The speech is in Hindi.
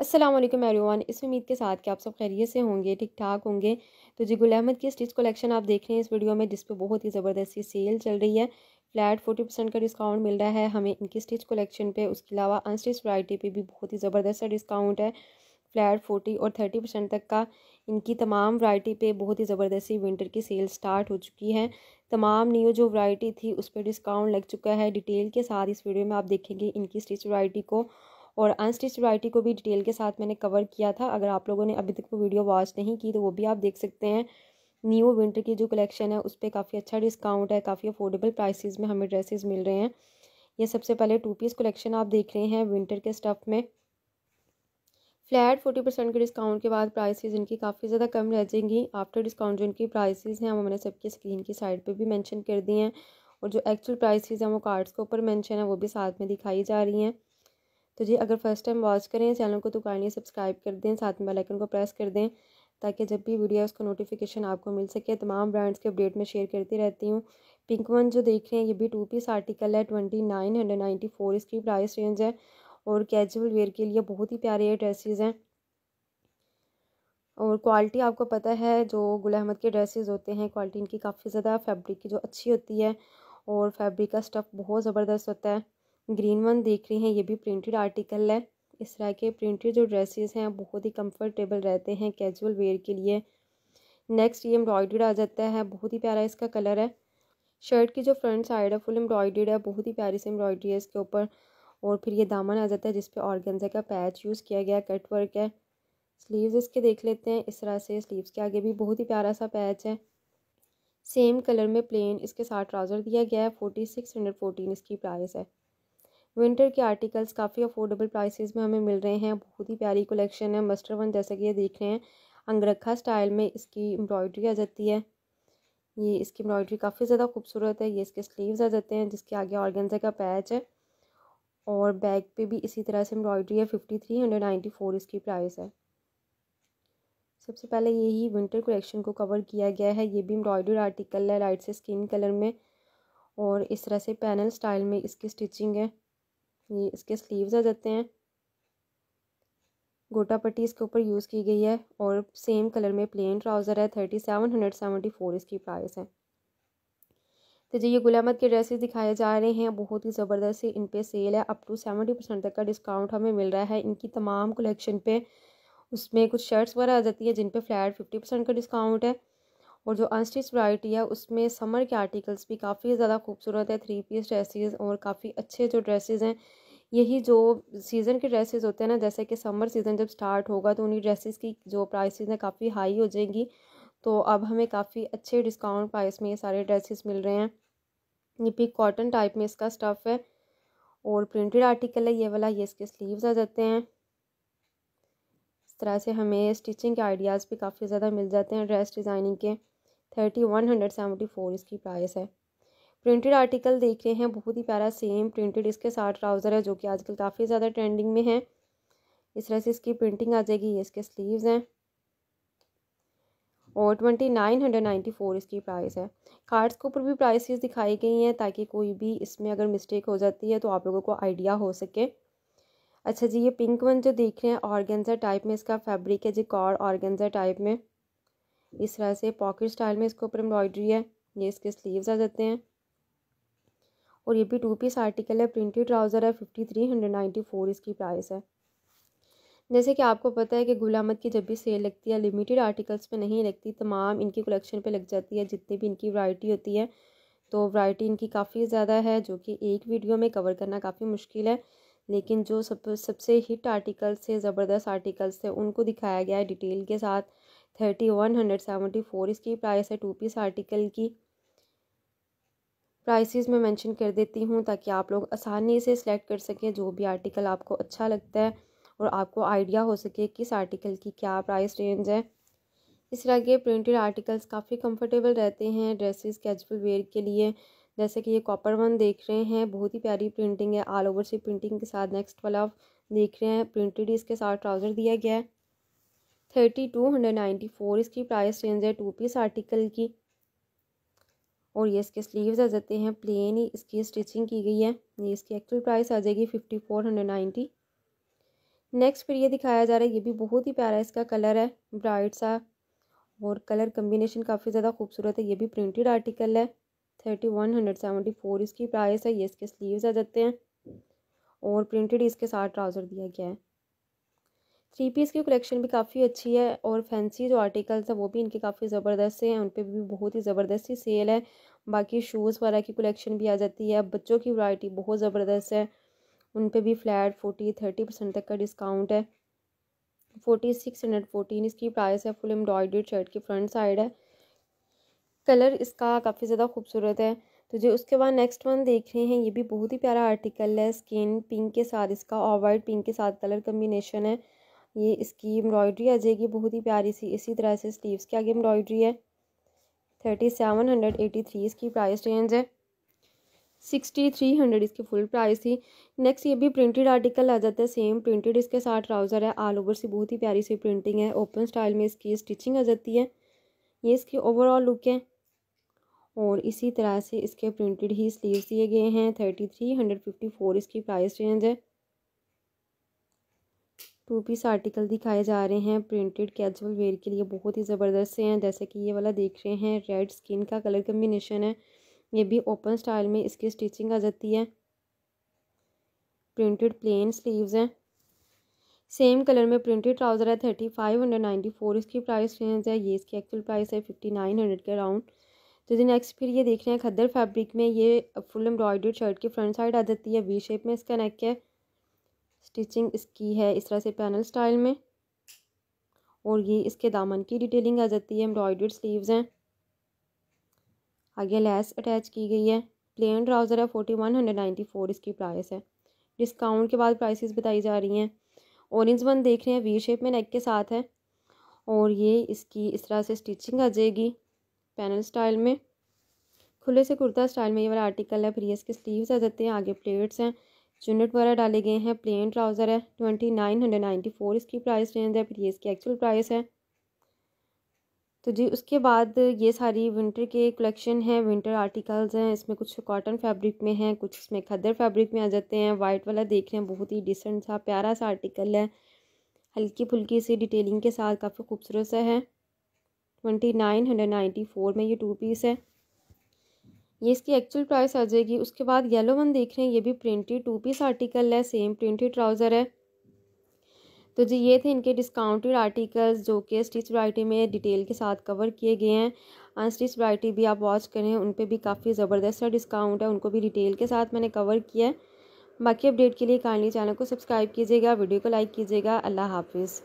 असलम एवरीवन इस उम्मीद के साथ कि आप सब खैरियत से होंगे ठीक ठाक होंगे तो जी गुल अहमद की स्टिच कलेक्शन आप देख रहे हैं इस वीडियो में जिस पे बहुत ही ज़बरदस्ती सेल चल रही है फ्लैट फोर्टी परसेंट का डिस्काउंट मिल रहा है हमें इनकी स्टिच कलेक्शन पे उसके अलावा अनस्टिच वैरायटी पे भी बहुत ही ज़बरदस्त सा डिस्काउंट है फ्लैट फोर्टी और थर्टी परसेंट तक का इनकी तमाम वरायटी पे बहुत ही ज़बरदस्ती विंटर की सेल स्टार्ट हो चुकी है तमाम न्यू जो वरायटी थी उस पर डिस्काउंट लग चुका है डिटेल के साथ इस वीडियो में आप देखेंगे इनकी स्टिच वरायटी को और अनस्टिच वराइटी को भी डिटेल के साथ मैंने कवर किया था अगर आप लोगों ने अभी तक वो वीडियो वॉच नहीं की तो वो भी आप देख सकते हैं न्यू विंटर की जो कलेक्शन है उस पर काफ़ी अच्छा डिस्काउंट है काफ़ी अफोर्डेबल प्राइसिस में हमें ड्रेसेज मिल रहे हैं ये सबसे पहले टू पीस कलेक्शन आप देख रहे हैं विंटर के स्टफ़ में फ्लैट फोर्टी परसेंट के डिस्काउंट के बाद प्राइसेस इनकी काफ़ी ज़्यादा कम रह जाएंगी आफ्टर डिस्काउंट जो इनकी प्राइसेस हैं वो मैंने सबकी स्क्रीन की साइड पे भी मेंशन कर दी हैं और जो एक्चुअल प्राइसेस हैं वो कार्ड्स के ऊपर मेंशन है वो भी साथ में दिखाई जा रही हैं तो जी अगर फर्स्ट टाइम वॉच करें चैनल को तो कारण सब्सक्राइब कर दें साथ में बेलाइकन को प्रेस कर दें ताकि जब भी वीडियो उसका नोटिफिकेशन आपको मिल सके तमाम ब्रांड्स के अपडेट में शेयर करती रहती हूँ पिंक वन जो देख रहे हैं ये भी टू पीस आर्टिकल है twenty nine hundred ninety four इसकी प्राइस रेंज है और कैजुअल वेयर के लिए बहुत ही प्यारे ड्रेसेस हैं और क्वालिटी आपको पता है जो गुल अहमद के ड्रेसेस होते हैं क्वालिटी इनकी काफ़ी ज़्यादा फैब्रिक की जो अच्छी होती है और फैब्रिक का स्टफ़ बहुत ज़बरदस्त होता है ग्रीन वन देख रहे हैं ये भी प्रिंटेड आर्टिकल है इस तरह के प्रिंटेड जो ड्रेसेस हैं बहुत ही कंफर्टेबल रहते हैं कैजुअल वेयर के लिए नेक्स्ट ये एम्ब्रॉयड आ जाता है बहुत ही प्यारा इसका कलर है शर्ट की जो फ्रंट साइड है फुल एम्ब्रॉयड है बहुत ही प्यारी सी एम्ब्रॉयडरी है इसके ऊपर और फिर ये दामन आ जाता है जिसपे ऑर्गेन्जा का पैच यूज़ किया गया कट वर्क है स्लीव्स इसके देख लेते हैं इस तरह से स्लीव्स के आगे भी बहुत ही प्यारा सा पैच है सेम कलर में प्लेन इसके साथ ट्राउज़र दिया गया है फोर्टी सिक्स हंड्रेड फोर्टीन इसकी प्राइस है विंटर के आर्टिकल्स काफ़ी अफोर्डेबल प्राइसेस में हमें मिल रहे हैं बहुत ही प्यारी कलेक्शन है मस्टर वन जैसा कि ये देख रहे हैं अंगरखा स्टाइल में इसकी एम्ब्रॉयडरी आ जाती है ये इसकी एम्ब्रॉयडरी काफ़ी ज़्यादा खूबसूरत है ये इसके स्लीव्स आ जाते हैं जिसके आगे ऑर्गेंजा का पैच है और बैक पे भी इसी तरह से एम्ब्रॉयडरी है fifty three hundred ninety four इसकी प्राइस है सबसे पहले यही विंटर कलेक्शन को कवर किया गया है ये भी एम्ब्रॉयड्री आर्टिकल है लाइट से स्किन कलर में और इस तरह से पैनल स्टाइल में इसकी स्टिचिंग है ये इसके स्लीव्स आ जाते हैं गोटा पट्टी इसके ऊपर यूज़ की गई है और सेम कलर में प्लेन ट्राउज़र है thirty seven hundred seventy four इसकी प्राइस है तो जी ये गुलामत के ड्रेसेस दिखाए जा रहे हैं बहुत ही ज़बरदस्त से इन पर सेल है अप टू सेवेंटी परसेंट तक का डिस्काउंट हमें मिल रहा है इनकी तमाम कलेक्शन पे उसमें कुछ शर्ट्स वगैरह आ जाती हैं जिन पर फ्लैट फिफ्टी परसेंट का डिस्काउंट है और जो अनस्टिच वैरायटी है उसमें समर के आर्टिकल्स भी काफ़ी ज़्यादा खूबसूरत है थ्री पीस ड्रेसेस और काफ़ी अच्छे जो ड्रेसेस हैं यही जो सीज़न के ड्रेसेस होते हैं ना जैसे कि समर सीज़न जब स्टार्ट होगा तो उन्हीं ड्रेसेस की जो प्राइस हैं काफ़ी हाई हो जाएंगी तो अब हमें काफ़ी अच्छे डिस्काउंट प्राइस में ये सारे ड्रेसेस मिल रहे हैं ये भी कॉटन टाइप में इसका स्टफ़ है और प्रिंटेड आर्टिकल है ये वाला ये इसके स्लीव्स आ जाते हैं इस तरह से हमें स्टिचिंग के आइडियाज़ भी काफ़ी ज़्यादा मिल जाते हैं ड्रेस डिज़ाइनिंग के thirty one hundred seventy four इसकी प्राइस है प्रिंटेड आर्टिकल देख रहे हैं बहुत ही प्यारा सेम प्रिंटेड इसके साथ ट्राउज़र है जो कि आजकल काफ़ी ज़्यादा ट्रेंडिंग में है इस तरह से इसकी प्रिंटिंग आ जाएगी ये इसके स्लीव्स हैं और twenty nine hundred ninety four इसकी प्राइस है कार्ड्स के ऊपर भी प्राइसेस दिखाई गई हैं ताकि कोई भी इसमें अगर मिस्टेक हो जाती है तो आप लोगों को आइडिया हो सके अच्छा जी ये पिंक वन जो देख रहे हैं ऑर्गेंजा टाइप में इसका फैब्रिक है जी कॉर्ड ऑर्गेंजा टाइप में इस तरह से पॉकेट स्टाइल में इसके ऊपर एम्ब्रॉयडरी है ये इसके स्लीव्स आ जाते हैं और ये भी टू पीस आर्टिकल है प्रिंटेड ट्राउज़र है fifty three hundred ninety four इसकी प्राइस है जैसे कि आपको पता है कि गुलामत की जब भी सेल लगती है लिमिटेड आर्टिकल्स पे नहीं लगती तमाम इनकी कलेक्शन पे लग जाती है जितनी भी इनकी वैरायटी होती है तो वैरायटी इनकी काफ़ी ज़्यादा है जो कि एक वीडियो में कवर करना काफ़ी मुश्किल है लेकिन जो सब सबसे हिट आर्टिकल्स थे ज़बरदस्त आर्टिकल्स थे उनको दिखाया गया है डिटेल के साथ thirty one hundred seventy four इसकी प्राइस है टू पीस आर्टिकल की प्राइसेस में मेंशन कर देती हूँ ताकि आप लोग आसानी से सिलेक्ट कर सकें जो भी आर्टिकल आपको अच्छा लगता है और आपको आइडिया हो सके किस आर्टिकल की क्या प्राइस रेंज है इस तरह के प्रिंटेड आर्टिकल्स काफ़ी कंफर्टेबल रहते हैं ड्रेसेस कैजुअल वेयर के लिए जैसे कि ये कॉपर वन देख रहे हैं बहुत ही प्यारी प्रिंटिंग है ऑल ओवर से प्रिंटिंग के साथ नेक्स्ट वाला देख रहे हैं प्रिंटेड इसके साथ ट्राउज़र दिया गया है thirty two hundred ninety four इसकी प्राइस रेंज है टू पीस आर्टिकल की और ये इसके स्लीव्स आ जाते हैं प्लेन ही इसकी स्टिचिंग की गई है ये इसकी एक्चुअल प्राइस आ जाएगी fifty four hundred ninety next फिर ये दिखाया जा रहा है ये भी बहुत ही प्यारा इसका कलर है ब्राइट सा और कलर कम्बिनेशन काफ़ी ज़्यादा खूबसूरत है ये भी प्रिंटेड आर्टिकल है thirty one hundred seventy four इसकी प्राइस है ये इसके स्लीव्स आ जाते हैं और प्रिंटेड इसके साथ ट्राउज़र दिया गया है थ्री पीस की कलेक्शन भी काफ़ी अच्छी है और फैंसी जो आर्टिकल्स हैं वो भी इनके काफ़ी ज़बरदस्त हैं उन पर भी बहुत ही ज़बरदस्त ही सेल है बाकी शूज़ वगैरह की कलेक्शन भी आ जाती है बच्चों की वराइटी बहुत ज़बरदस्त है उन पर भी फ्लैट फोर्टी थर्टी परसेंट तक का डिस्काउंट है फोर्टी सिक्स हंड्रेड फोर्टीन इसकी प्राइस है फुल एम्ब्रॉयडर्ड शर्ट की फ्रंट साइड है कलर इसका काफ़ी ज़्यादा खूबसूरत है तो जो उसके बाद नेक्स्ट वन देख रहे हैं ये भी बहुत ही प्यारा आर्टिकल है स्किन पिंक के साथ इसका और वाइट पिंक के साथ कलर कम्बिनेशन है ये इसकी एम्ब्रॉयडरी आ जाएगी बहुत ही प्यारी सी इसी तरह से स्लीव्स की आगे एम्ब्रॉयडरी है thirty seven hundred eighty three इसकी प्राइस रेंज है सिक्सटी थ्री हंड्रेड इसकी फुल प्राइस थी नेक्स्ट ये भी प्रिंटेड आर्टिकल आ जाता है सेम प्रिंटेड इसके साथ ट्राउज़र है ऑल ओवर से बहुत ही प्यारी सी प्रिंटिंग है ओपन स्टाइल में इसकी स्टिचिंग आ जाती है ये इसकी ओवरऑल लुक है और इसी तरह से इसके प्रिंटेड ही स्लीव्स दिए गए हैं thirty three hundred fifty four इसकी प्राइस रेंज है टू पीस आर्टिकल दिखाए जा रहे हैं प्रिंटेड कैजुअल वेयर के लिए बहुत ही ज़बरदस्त से हैं जैसे कि ये वाला देख रहे हैं रेड स्किन का कलर कम्बिनेशन है ये भी ओपन स्टाइल में इसकी स्टिचिंग आ जाती है प्रिंटेड प्लेन स्लीव्स हैं सेम कलर में प्रिंटेड ट्राउज़र है thirty five hundred ninety four इसकी प्राइस रेंज है ये इसकी एक्चुअल प्राइस है फिफ्टी नाइन हंड्रेड के अराउंड तो जी नेक्स्ट फिर ये देख रहे हैं खद्दर फैब्रिक में ये फुल एम्ब्रॉयडर्ड शर्ट की फ्रंट साइड आ जाती है वी शेप में इसका नेक है स्टिचिंग इसकी है इस तरह से पैनल स्टाइल में और ये इसके दामन की डिटेलिंग आ जाती है एम्ब्रॉयडर्ड स्लीव्स हैं आगे लेस अटैच की गई है प्लेन ट्राउज़र है forty one hundred ninety four इसकी प्राइस है डिस्काउंट के बाद प्राइसेस बताई जा रही हैं ऑरेंज वन देख रहे हैं वी शेप में नेक के साथ है और ये इसकी इस तरह से स्टिचिंग आ जाएगी पैनल स्टाइल में खुले से कुर्ता स्टाइल में ये वाला आर्टिकल है फिर इसके स्लीव्स आ जाते हैं आगे प्लेट्स हैं चुनट वगैरह डाले गए हैं प्लेन ट्राउज़र है twenty nine hundred ninety four इसकी प्राइस रेंज है फिर ये इसकी एक्चुअल प्राइस है तो जी उसके बाद ये सारी विंटर के कलेक्शन हैं विंटर आर्टिकल्स हैं इसमें कुछ कॉटन फैब्रिक में हैं कुछ इसमें खदर फैब्रिक में आ जाते हैं वाइट वाला देख रहे हैं बहुत ही डिसेंट सा प्यारा सा आर्टिकल है हल्की फुल्की सी डिटेलिंग के साथ काफ़ी खूबसूरत सा है twenty nine hundred ninety four में ये टू पीस है ये इसकी एक्चुअल प्राइस आ जाएगी उसके बाद येलो वन देख रहे हैं ये भी प्रिंटेड टू पीस आर्टिकल है सेम प्रिंटेड ट्राउज़र है तो जी ये थे इनके डिस्काउंटेड आर्टिकल्स जो कि स्टिच वराइटी में डिटेल के साथ कवर किए गए हैं अनस्टिच हाँ, वराइटी भी आप वॉच करें उन पर भी काफ़ी ज़बरदस्त सा डिस्काउंट है उनको भी डिटेल के साथ मैंने कवर किया है बाकी अपडेट के लिए कांडली चैनल को सब्सक्राइब कीजिएगा वीडियो को लाइक कीजिएगा अल्लाह हाफिज़